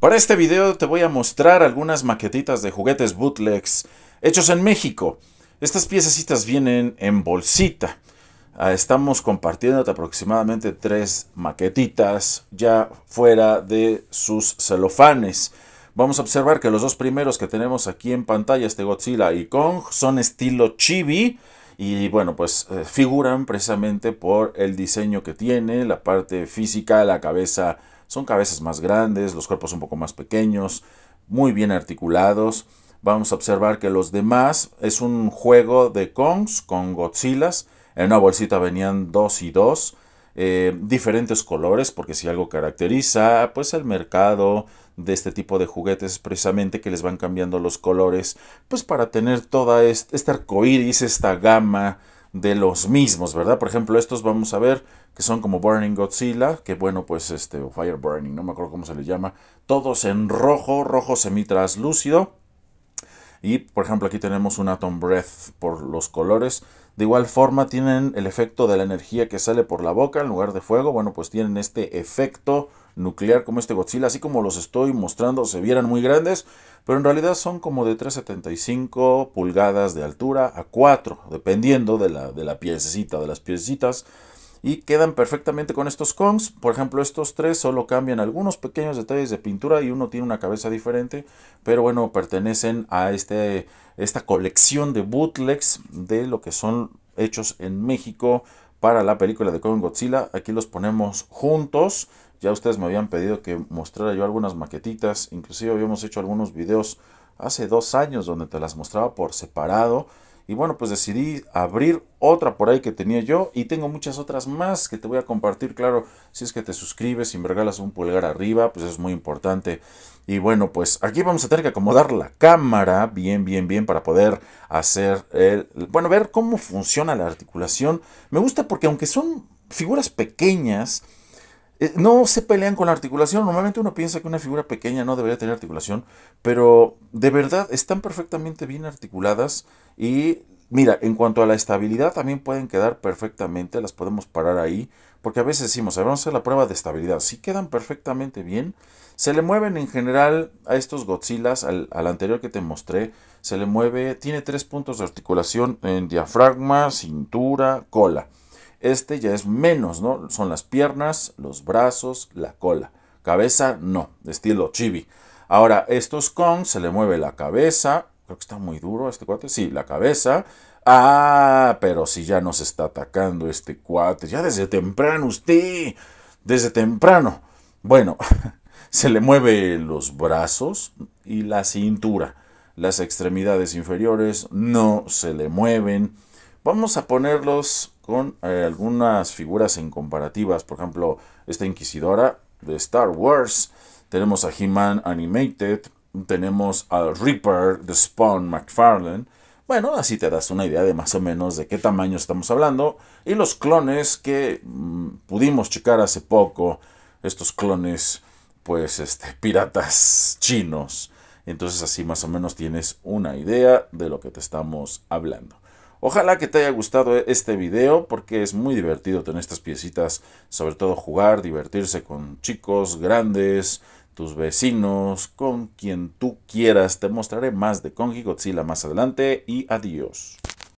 Para este video te voy a mostrar algunas maquetitas de juguetes bootlegs hechos en México. Estas piececitas vienen en bolsita. Ah, estamos compartiendo aproximadamente tres maquetitas ya fuera de sus celofanes. Vamos a observar que los dos primeros que tenemos aquí en pantalla, este Godzilla y Kong, son estilo chibi. Y bueno, pues eh, figuran precisamente por el diseño que tiene, la parte física, la cabeza son cabezas más grandes, los cuerpos un poco más pequeños, muy bien articulados. Vamos a observar que los demás es un juego de Kongs con Godzillas. En una bolsita venían dos y dos. Eh, diferentes colores, porque si algo caracteriza, pues el mercado de este tipo de juguetes es precisamente que les van cambiando los colores, pues para tener toda esta este arco iris, esta gama de los mismos, ¿verdad? Por ejemplo, estos vamos a ver que son como Burning Godzilla, que bueno, pues este, Fire Burning, no me acuerdo cómo se le llama, todos en rojo, rojo semi y por ejemplo aquí tenemos un Atom Breath por los colores. De igual forma tienen el efecto de la energía que sale por la boca en lugar de fuego. Bueno, pues tienen este efecto nuclear como este Godzilla, así como los estoy mostrando, se vieran muy grandes, pero en realidad son como de 3,75 pulgadas de altura a 4, dependiendo de la, de la piececita, de las piecitas y quedan perfectamente con estos cons Por ejemplo, estos tres solo cambian algunos pequeños detalles de pintura y uno tiene una cabeza diferente, pero bueno, pertenecen a este, esta colección de bootlegs de lo que son hechos en México para la película de Kong Godzilla. Aquí los ponemos juntos. Ya ustedes me habían pedido que mostrara yo algunas maquetitas, inclusive habíamos hecho algunos videos hace dos años donde te las mostraba por separado. Y bueno, pues decidí abrir otra por ahí que tenía yo y tengo muchas otras más que te voy a compartir. Claro, si es que te suscribes y me regalas un pulgar arriba, pues es muy importante. Y bueno, pues aquí vamos a tener que acomodar la cámara bien, bien, bien para poder hacer el... Bueno, ver cómo funciona la articulación. Me gusta porque aunque son figuras pequeñas, eh, no se pelean con la articulación. Normalmente uno piensa que una figura pequeña no debería tener articulación, pero de verdad están perfectamente bien articuladas y mira, en cuanto a la estabilidad también pueden quedar perfectamente, las podemos parar ahí, porque a veces decimos, vamos a hacer la prueba de estabilidad, si sí quedan perfectamente bien, se le mueven en general a estos Godzillas, al, anterior que te mostré, se le mueve, tiene tres puntos de articulación en diafragma, cintura, cola. Este ya es menos, ¿no? Son las piernas, los brazos, la cola. Cabeza, no, estilo chibi. Ahora, estos con se le mueve la cabeza. Creo que está muy duro este cuate. Sí, la cabeza. Ah, pero si ya nos está atacando este cuate. Ya desde temprano usted. Desde temprano. Bueno, se le mueve los brazos y la cintura. Las extremidades inferiores no se le mueven. Vamos a ponerlos con eh, algunas figuras en comparativas, por ejemplo, esta inquisidora de Star Wars, tenemos a He-Man Animated, tenemos al Reaper de Spawn McFarlane. Bueno, así te das una idea de más o menos de qué tamaño estamos hablando. Y los clones que mm, pudimos checar hace poco, estos clones, pues, este, piratas chinos. Entonces así más o menos tienes una idea de lo que te estamos hablando. Ojalá que te haya gustado e-, este video porque es muy divertido tener estas piecitas, sobre todo jugar, divertirse con chicos grandes, tus vecinos, con quien tú quieras. Te mostraré más de Kongi Godzilla más adelante y adiós.